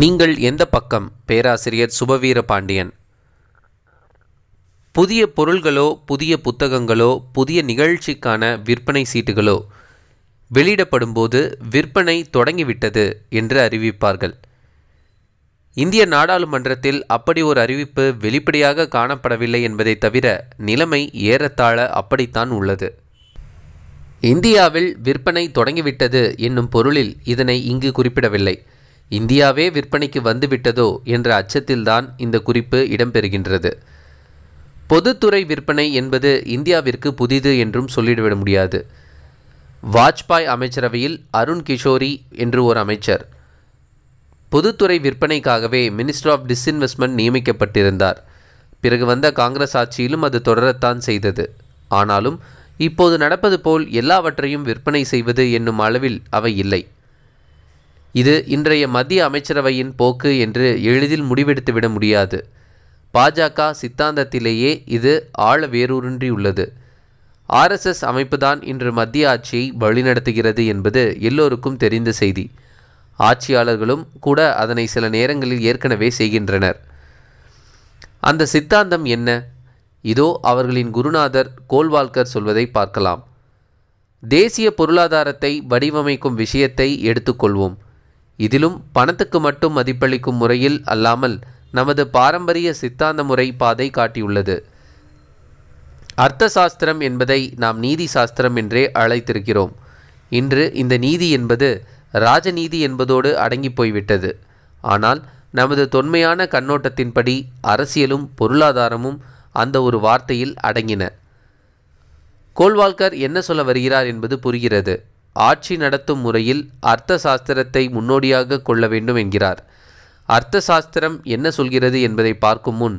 நீங்கள் எந்த பக்கம் பேராசிரியர் சுபவீர பாண்டியன் புதிய பொருள்களோ புதிய புத்தகங்களோ புதிய நிகழ்ச்சிக்கான விற்பனை சீட்டுகளோ வெளியிடப்படும்போது விற்பனை தொடங்கிவிட்டது என்று அறிவிப்பார்கள் இந்திய நாடாளுமன்றத்தில் அப்படி ஒரு அறிவிப்பு வெளிப்படையாக காணப்படவில்லை என்பதை தவிர நிலைமை ஏறத்தாழ அப்படித்தான் உள்ளது இந்தியாவில் விற்பனை தொடங்கிவிட்டது என்னும் பொருளில் இதனை இங்கு குறிப்பிடவில்லை இந்தியாவே விற்பனைக்கு வந்துவிட்டதோ என்ற அச்சத்தில்தான் இந்த குறிப்பு இடம்பெறுகின்றது பொதுத்துறை விற்பனை என்பது இந்தியாவிற்கு புதிது என்றும் சொல்லிடுவிட முடியாது வாஜ்பாய் அமைச்சரவையில் அருண் கிஷோரி என்று ஒரு அமைச்சர் பொதுத்துறை விற்பனைக்காகவே மினிஸ்டர் ஆஃப் டிஸ்இன்வெஸ்ட்மெண்ட் நியமிக்கப்பட்டிருந்தார் பிறகு வந்த காங்கிரஸ் ஆட்சியிலும் அது தொடரத்தான் செய்தது ஆனாலும் இப்போது நடப்பது போல் எல்லாவற்றையும் விற்பனை செய்வது என்னும் அளவில் அவை இல்லை இது இன்றைய மத்திய அமைச்சரவையின் போக்கு என்று எளிதில் முடிவெடுத்துவிட முடியாது பாஜக சித்தாந்தத்திலேயே இது ஆழ வேரூன்றியுள்ளது ஆர்எஸ்எஸ் அமைப்புதான் இன்று மத்திய ஆட்சியை வழிநடத்துகிறது என்பது எல்லோருக்கும் தெரிந்த செய்தி ஆட்சியாளர்களும் கூட அதனை சில நேரங்களில் ஏற்கனவே செய்கின்றனர் அந்த சித்தாந்தம் என்ன இதோ அவர்களின் குருநாதர் கோல்வால்கர் சொல்வதை பார்க்கலாம் தேசிய பொருளாதாரத்தை வடிவமைக்கும் விஷயத்தை எடுத்துக்கொள்வோம் இதிலும் பணத்துக்கு மட்டும் மதிப்பளிக்கும் முறையில் அல்லாமல் நமது பாரம்பரிய சித்தாந்த முறை பாதை காட்டியுள்ளது அர்த்த சாஸ்திரம் என்பதை நாம் நீதி சாஸ்திரம் என்றே அழைத்திருக்கிறோம் இன்று இந்த நீதி என்பது ராஜநீதி என்பதோடு அடங்கி போய்விட்டது ஆனால் நமது தொன்மையான கண்ணோட்டத்தின்படி அரசியலும் பொருளாதாரமும் அந்த ஒரு வார்த்தையில் அடங்கின கோல்வால்கர் என்ன சொல்ல வருகிறார் என்பது புரிகிறது ஆட்சி நடத்தும் முறையில் அர்த்த சாஸ்திரத்தை முன்னோடியாக கொள்ள வேண்டும் என்கிறார் அர்த்த சாஸ்திரம் என்ன சொல்கிறது என்பதை பார்க்கும் முன்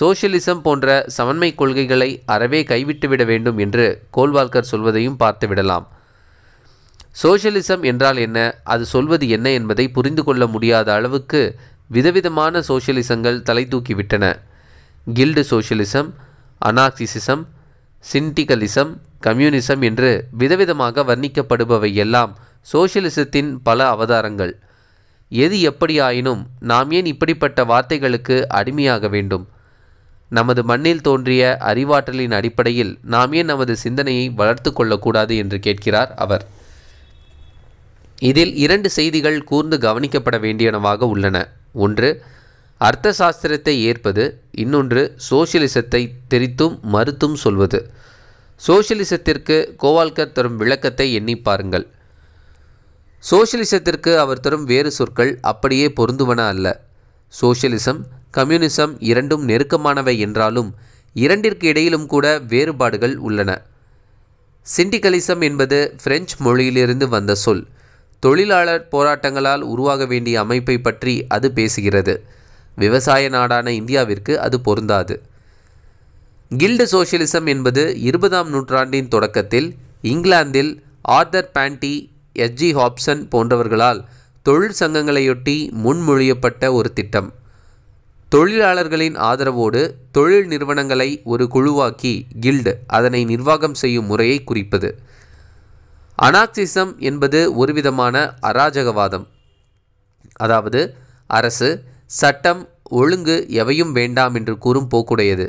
சோசியலிசம் போன்ற சமன்மை கொள்கைகளை அறவே கைவிட்டுவிட வேண்டும் என்று கோல்வால்கர் சொல்வதையும் பார்த்துவிடலாம் சோசியலிசம் என்றால் என்ன அது சொல்வது என்ன என்பதை புரிந்து கொள்ள முடியாத அளவுக்கு விதவிதமான சோசியலிசங்கள் தலை தூக்கிவிட்டன guild socialism anarchism syndicalism communism என்று விதவிதமாக வர்ணிக்கப்படுபவை எல்லாம் சோசியலிசத்தின் பல அவதாரங்கள் எது எப்படியாயினும் நாம் ஏன் இப்படிப்பட்ட வார்த்தைகளுக்கு அடிமையாக வேண்டும் நமது மண்ணில் தோன்றிய அறிவாற்றலின் அடிப்படையில் நாம் ஏன் நமது சிந்தனையை வளர்த்து கொள்ளக்கூடாது என்று கேட்கிறார் அவர் இதில் இரண்டு செய்திகள் கூர்ந்து கவனிக்கப்பட வேண்டியனவாக உள்ளன ஒன்று அர்த்த சாஸ்திரத்தை ஏற்பது இன்னொன்று சோசியலிசத்தை தெரித்தும் மறுத்தும் சொல்வது சோசியலிசத்திற்கு கோவால்கர் தரும் விளக்கத்தை எண்ணி பாருங்கள் சோசியலிசத்திற்கு அவர் தரும் வேறு சொற்கள் அப்படியே பொருந்துவன அல்ல சோசியலிசம் கம்யூனிசம் இரண்டும் நெருக்கமானவை என்றாலும் இரண்டிற்கு இடையிலும் கூட வேறுபாடுகள் உள்ளன சிண்டிகலிசம் என்பது பிரெஞ்சு மொழியிலிருந்து வந்த சொல் தொழிலாளர் போராட்டங்களால் உருவாக வேண்டிய அமைப்பை பற்றி அது பேசுகிறது விவசாய நாடான இந்தியாவிற்கு அது பொருந்தாது கில்டு சோஷியலிசம் என்பது இருபதாம் நூற்றாண்டின் தொடக்கத்தில் இங்கிலாந்தில் ஆர்தர் பேண்டி எஸ்ஜி ஹாப்சன் போன்றவர்களால் தொழில் சங்கங்களையொட்டி முன்மொழியப்பட்ட ஒரு திட்டம் தொழிலாளர்களின் ஆதரவோடு தொழில் நிறுவனங்களை ஒரு குழுவாக்கி கில்டு அதனை நிர்வாகம் செய்யும் முறையை குறிப்பது அனாக்சிசம் என்பது ஒருவிதமான அராஜகவாதம் அதாவது அரசு சட்டம் ஒழுங்கு எவையும் வேண்டாம் என்று கூறும் போக்குடையது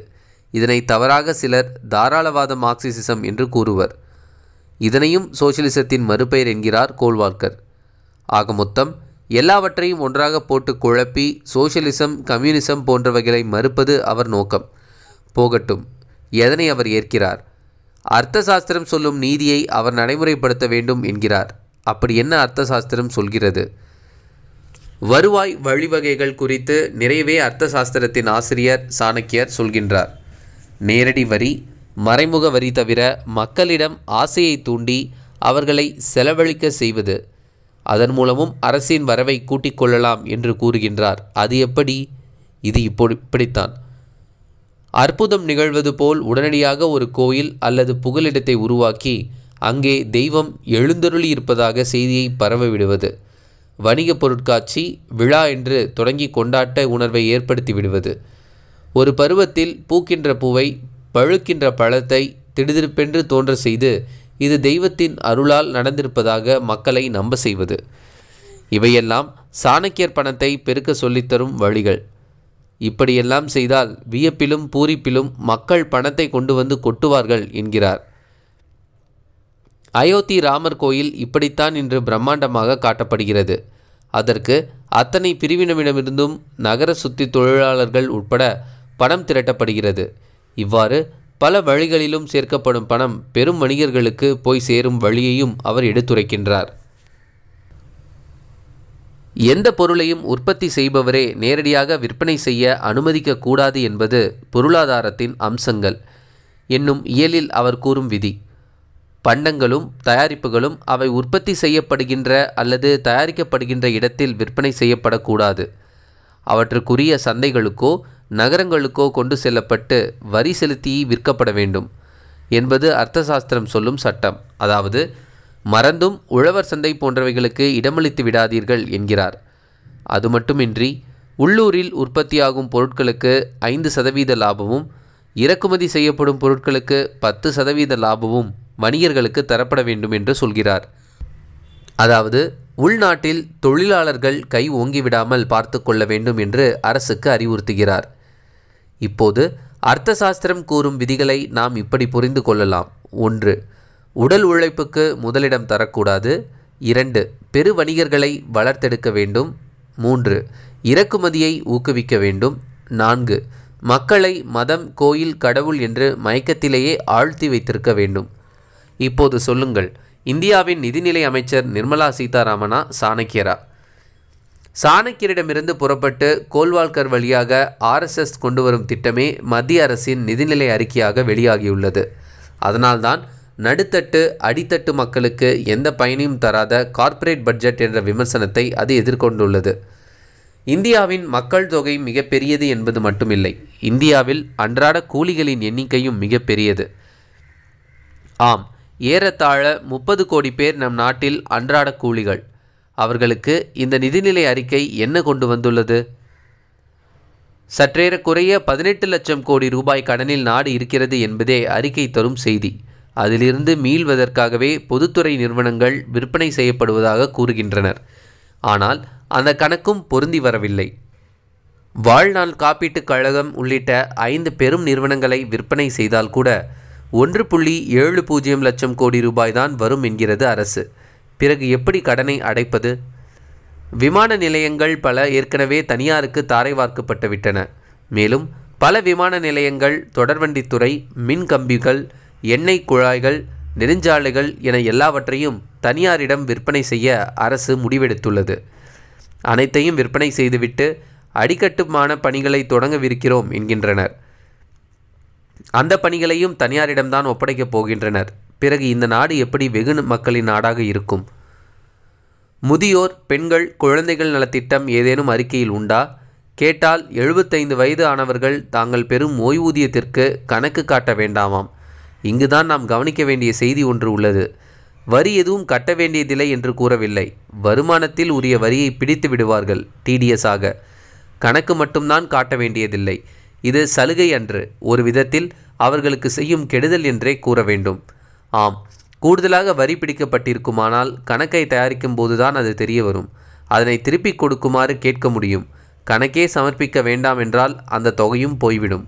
இதனை தவறாக சிலர் தாராளவாத மார்க்சிசிசம் என்று கூறுவர் இதனையும் சோசியலிசத்தின் மறுபெயர் என்கிறார் கோல்வால்கர் ஆக மொத்தம் எல்லாவற்றையும் ஒன்றாக போட்டு குழப்பி சோசியலிசம் கம்யூனிசம் போன்றவைகளை மறுப்பது அவர் நோக்கம் போகட்டும் எதனை அவர் ஏற்கிறார் அர்த்த சாஸ்திரம் சொல்லும் நீதியை அவர் நடைமுறைப்படுத்த வேண்டும் என்கிறார் அப்படி என்ன அர்த்த சாஸ்திரம் சொல்கிறது வருவாய் வழிவகைகள் குறித்து நிறையவே அர்த்த சாஸ்திரத்தின் ஆசிரியர் சாணக்கியர் சொல்கின்றார் நேரடி வரி மறைமுக வரி தவிர மக்களிடம் ஆசையை தூண்டி அவர்களை செலவழிக்க செய்வது அதன் மூலமும் அரசின் வரவை கூட்டிக் கொள்ளலாம் என்று கூறுகின்றார் அது எப்படி இது இப்போ இப்படித்தான் அற்புதம் நிகழ்வது போல் உடனடியாக ஒரு கோயில் அல்லது புகலிடத்தை உருவாக்கி அங்கே தெய்வம் எழுந்தருளி இருப்பதாக செய்தியை பரவவிடுவது வணிக பொருட்காட்சி விழா என்று தொடங்கி கொண்டாட்ட உணர்வை ஏற்படுத்தி விடுவது ஒரு பருவத்தில் பூக்கின்ற பூவை பழுக்கின்ற பழத்தை திடுதிருப்பென்று தோன்ற செய்து இது தெய்வத்தின் அருளால் நடந்திருப்பதாக மக்களை நம்ப செய்வது இவையெல்லாம் சாணக்கியர் பணத்தை பெருக்க சொல்லித்தரும் வழிகள் இப்படியெல்லாம் செய்தால் வியப்பிலும் பூரிப்பிலும் மக்கள் பணத்தை கொண்டு வந்து கொட்டுவார்கள் என்கிறார் அயோத்தி ராமர் கோயில் இப்படித்தான் இன்று பிரம்மாண்டமாக காட்டப்படுகிறது அதற்கு அத்தனை பிரிவினமிடமிருந்தும் நகர சுத்தி தொழிலாளர்கள் உட்பட பணம் திரட்டப்படுகிறது இவ்வாறு பல வழிகளிலும் சேர்க்கப்படும் பணம் பெரும் வணிகர்களுக்கு போய் சேரும் வழியையும் அவர் எடுத்துரைக்கின்றார் எந்த பொருளையும் உற்பத்தி செய்பவரே நேரடியாக விற்பனை செய்ய அனுமதிக்கக்கூடாது என்பது பொருளாதாரத்தின் அம்சங்கள் என்னும் இயலில் அவர் கூறும் விதி பண்டங்களும் தயாரிப்புகளும் அவை உற்பத்தி செய்யப்படுகின்ற அல்லது தயாரிக்கப்படுகின்ற இடத்தில் விற்பனை செய்யப்படக்கூடாது அவற்றுக்குரிய சந்தைகளுக்கோ நகரங்களுக்கோ கொண்டு செல்லப்பட்டு வரி செலுத்தி விற்கப்பட வேண்டும் என்பது அர்த்தசாஸ்திரம் சொல்லும் சட்டம் அதாவது மறந்தும் உழவர் சந்தை போன்றவைகளுக்கு இடமளித்து விடாதீர்கள் என்கிறார் அது மட்டுமின்றி உள்ளூரில் உற்பத்தியாகும் பொருட்களுக்கு ஐந்து சதவீத லாபமும் இறக்குமதி செய்யப்படும் பொருட்களுக்கு பத்து சதவீத லாபமும் வணிகர்களுக்கு தரப்பட வேண்டும் என்று சொல்கிறார் அதாவது உள்நாட்டில் தொழிலாளர்கள் கை ஓங்கிவிடாமல் பார்த்து கொள்ள வேண்டும் என்று அரசுக்கு அறிவுறுத்துகிறார் இப்போது அர்த்த சாஸ்திரம் கூறும் விதிகளை நாம் இப்படி புரிந்து கொள்ளலாம் ஒன்று உடல் உழைப்புக்கு முதலிடம் தரக்கூடாது இரண்டு பெரு வணிகர்களை வளர்த்தெடுக்க வேண்டும் மூன்று இறக்குமதியை ஊக்குவிக்க வேண்டும் நான்கு மக்களை மதம் கோயில் கடவுள் என்று மயக்கத்திலேயே ஆழ்த்தி வைத்திருக்க வேண்டும் இப்போது சொல்லுங்கள் இந்தியாவின் நிதிநிலை அமைச்சர் நிர்மலா சீதாராமனா சாணக்கியரா சாணக்கியரிடமிருந்து புறப்பட்டு கோல்வால்கர் வழியாக ஆர்எஸ்எஸ் கொண்டு வரும் திட்டமே மத்திய அரசின் நிதிநிலை அறிக்கையாக வெளியாகியுள்ளது அதனால்தான் நடுத்தட்டு அடித்தட்டு மக்களுக்கு எந்த பயனையும் தராத கார்ப்பரேட் பட்ஜெட் என்ற விமர்சனத்தை அது எதிர்கொண்டுள்ளது இந்தியாவின் மக்கள் தொகை மிகப்பெரியது என்பது மட்டுமில்லை இந்தியாவில் அன்றாட கூலிகளின் எண்ணிக்கையும் மிகப்பெரியது ஆம் ஏறத்தாழ முப்பது கோடி பேர் நம் நாட்டில் அன்றாட கூலிகள் அவர்களுக்கு இந்த நிதிநிலை அறிக்கை என்ன கொண்டு வந்துள்ளது சற்றேறக்குறைய பதினெட்டு லட்சம் கோடி ரூபாய் கடனில் நாடு இருக்கிறது என்பதே அறிக்கை தரும் செய்தி அதிலிருந்து மீள்வதற்காகவே பொதுத்துறை நிறுவனங்கள் விற்பனை செய்யப்படுவதாக கூறுகின்றனர் ஆனால் அந்த கணக்கும் பொருந்தி வரவில்லை வாழ்நாள் காப்பீட்டுக் கழகம் உள்ளிட்ட ஐந்து பெரும் நிறுவனங்களை விற்பனை செய்தால் கூட ஒன்று புள்ளி ஏழு பூஜ்ஜியம் லட்சம் கோடி ரூபாய்தான் வரும் என்கிறது அரசு பிறகு எப்படி கடனை அடைப்பது விமான நிலையங்கள் பல ஏற்கனவே தனியாருக்கு தாரை மேலும் பல விமான நிலையங்கள் தொடர்வண்டித்துறை மின் கம்பிகள் எண்ணெய் குழாய்கள் நெடுஞ்சாலைகள் என எல்லாவற்றையும் தனியாரிடம் விற்பனை செய்ய அரசு முடிவெடுத்துள்ளது அனைத்தையும் விற்பனை செய்துவிட்டு அடிக்கட்டுமான பணிகளை தொடங்கவிருக்கிறோம் என்கின்றனர் அந்த பணிகளையும் தனியாரிடம்தான் ஒப்படைக்கப் போகின்றனர் பிறகு இந்த நாடு எப்படி வெகு மக்களின் நாடாக இருக்கும் முதியோர் பெண்கள் குழந்தைகள் நலத்திட்டம் ஏதேனும் அறிக்கையில் உண்டா கேட்டால் எழுபத்தைந்து வயது ஆனவர்கள் தாங்கள் பெறும் ஓய்வூதியத்திற்கு கணக்கு காட்ட வேண்டாமாம் இங்குதான் நாம் கவனிக்க வேண்டிய செய்தி ஒன்று உள்ளது வரி எதுவும் கட்ட வேண்டியதில்லை என்று கூறவில்லை வருமானத்தில் உரிய வரியை பிடித்து விடுவார்கள் டிடிஎஸ் ஆக கணக்கு மட்டும்தான் காட்ட வேண்டியதில்லை இது சலுகை அன்று ஒரு விதத்தில் அவர்களுக்கு செய்யும் கெடுதல் என்றே கூற வேண்டும் ஆம் கூடுதலாக வரி பிடிக்கப்பட்டிருக்குமானால் கணக்கை தயாரிக்கும் போதுதான் அது தெரிய வரும் அதனை திருப்பிக் கொடுக்குமாறு கேட்க முடியும் கணக்கே சமர்ப்பிக்க வேண்டாம் என்றால் அந்த தொகையும் போய்விடும்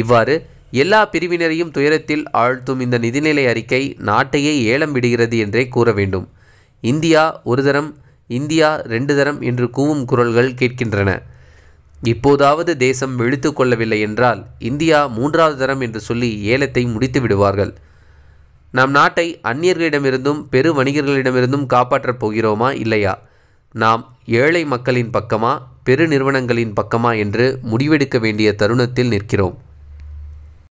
இவ்வாறு எல்லா பிரிவினரையும் துயரத்தில் ஆழ்த்தும் இந்த நிதிநிலை அறிக்கை நாட்டையே ஏலம் விடுகிறது என்றே கூற வேண்டும் இந்தியா ஒரு தரம் இந்தியா ரெண்டு தரம் என்று கூவும் குரல்கள் கேட்கின்றன இப்போதாவது தேசம் விழித்து கொள்ளவில்லை என்றால் இந்தியா மூன்றாவது தரம் என்று சொல்லி ஏலத்தை முடித்து விடுவார்கள் நம் நாட்டை அந்நியர்களிடமிருந்தும் பெரு வணிகர்களிடமிருந்தும் காப்பாற்றப் போகிறோமா இல்லையா நாம் ஏழை மக்களின் பக்கமா பெருநிறுவனங்களின் பக்கமா என்று முடிவெடுக்க வேண்டிய தருணத்தில் நிற்கிறோம்